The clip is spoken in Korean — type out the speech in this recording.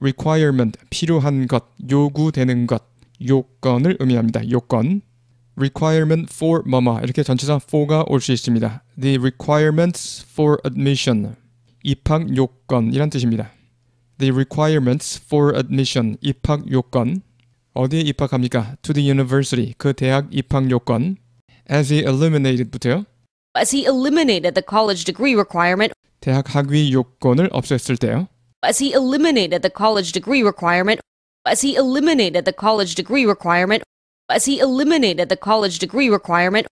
requirement 필요한 것, 요구되는 것, 요건을 의미합니다. 요건 requirement for 뭐뭐 이렇게 전치사 for가 올 수 있습니다. The requirements for admission 입학 요건이란 뜻입니다. The requirements for admission 입학 요건 어디에 입학합니까? To the university 그 대학 입학 요건 as he eliminated부터요. As he eliminated the college degree requirement 대학 학위 요건을 없앴을 때요. as he eliminated the college degree requirement as he eliminated the college degree requirement as he eliminated the college degree requirement